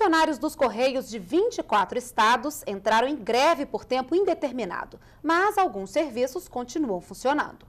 Funcionários dos Correios de 24 estados entraram em greve por tempo indeterminado, mas alguns serviços continuam funcionando.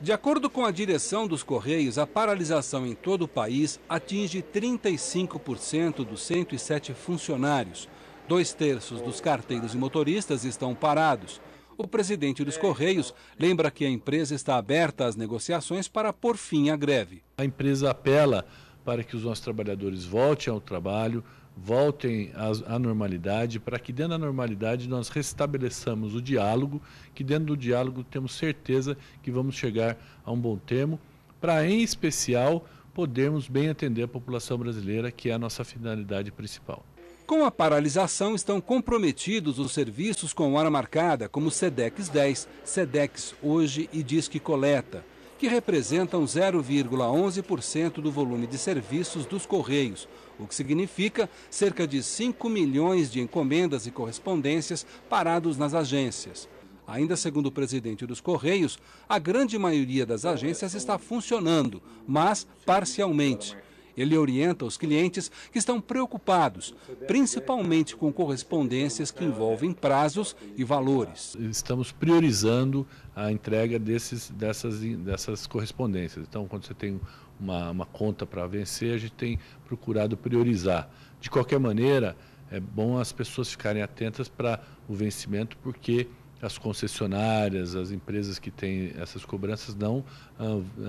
De acordo com a direção dos Correios, a paralisação em todo o país atinge 35% dos 107 funcionários. Dois terços dos carteiros e motoristas estão parados. O presidente dos Correios lembra que a empresa está aberta às negociações para pôr fim à greve. A empresa apela para que os nossos trabalhadores voltem ao trabalho, voltem à, normalidade, para que dentro da normalidade nós restabeleçamos o diálogo, que dentro do diálogo temos certeza que vamos chegar a um bom termo, para em especial podermos bem atender a população brasileira, que é a nossa finalidade principal. Com a paralisação estão comprometidos os serviços com hora marcada, como SEDEX 10, SEDEX Hoje e Disque Coleta que representam 0,11% do volume de serviços dos Correios, o que significa cerca de 5 milhões de encomendas e correspondências parados nas agências. Ainda segundo o presidente dos Correios, a grande maioria das agências está funcionando, mas parcialmente. Ele orienta os clientes que estão preocupados, principalmente com correspondências que envolvem prazos e valores. Estamos priorizando a entrega desses, dessas, dessas correspondências. Então, quando você tem uma, uma conta para vencer, a gente tem procurado priorizar. De qualquer maneira, é bom as pessoas ficarem atentas para o vencimento, porque as concessionárias, as empresas que têm essas cobranças não ah,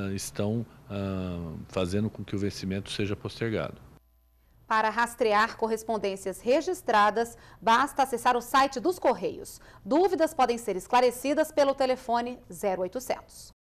ah, estão ah, fazendo com que o vencimento seja postergado. Para rastrear correspondências registradas, basta acessar o site dos Correios. Dúvidas podem ser esclarecidas pelo telefone 0800.